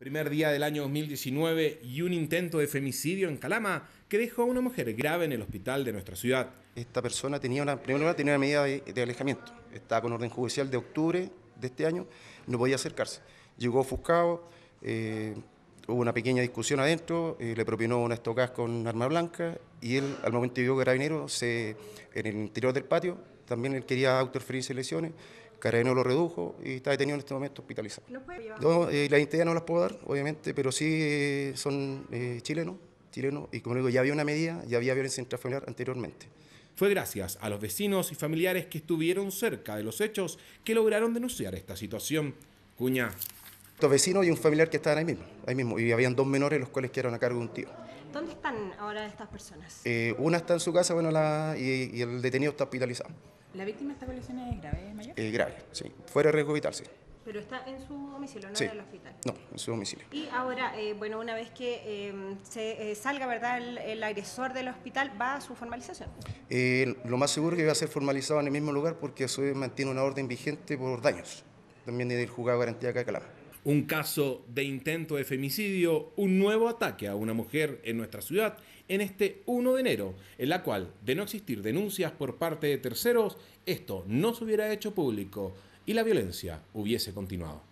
Primer día del año 2019 y un intento de femicidio en Calama que dejó a una mujer grave en el hospital de nuestra ciudad. Esta persona tenía una, tenía medida de, alejamiento. Estaba con orden judicial de octubre de este año, no podía acercarse. Llegó ofuscado, eh, hubo una pequeña discusión adentro, eh, le propinó una estocada con arma blanca y él, al momento que era carabinero, se, en el interior del patio también él quería auto-referirse free lesiones, no lo redujo y está detenido en este momento hospitalizado. ¿No no, eh, las no las puedo dar, obviamente, pero sí eh, son eh, chilenos, chilenos, y como digo, ya había una medida, ya había violencia intrafamiliar anteriormente. Fue gracias a los vecinos y familiares que estuvieron cerca de los hechos que lograron denunciar esta situación. Cuña vecinos y un familiar que estaban ahí mismo, ahí mismo. Y habían dos menores, los cuales quedaron a cargo de un tío. ¿Dónde están ahora estas personas? Eh, una está en su casa, bueno, y, el detenido está hospitalizado. ¿La víctima está con lesiones graves? grave, mayor? Eh, grave, sí. Fuera de riesgo sí. Pero está en su domicilio, no en el hospital. No, en su domicilio. Y ahora, eh, bueno, una vez que se salga, ¿verdad? El, agresor del hospital va a su formalización. lo más seguro es que va a ser formalizado en el mismo lugar porque eso mantiene una orden vigente por daños, también del juzgado de garantía de Calama. Un caso de intento de femicidio, un nuevo ataque a una mujer en nuestra ciudad en este 1 de enero, en la cual, de no existir denuncias por parte de terceros, esto no se hubiera hecho público y la violencia hubiese continuado.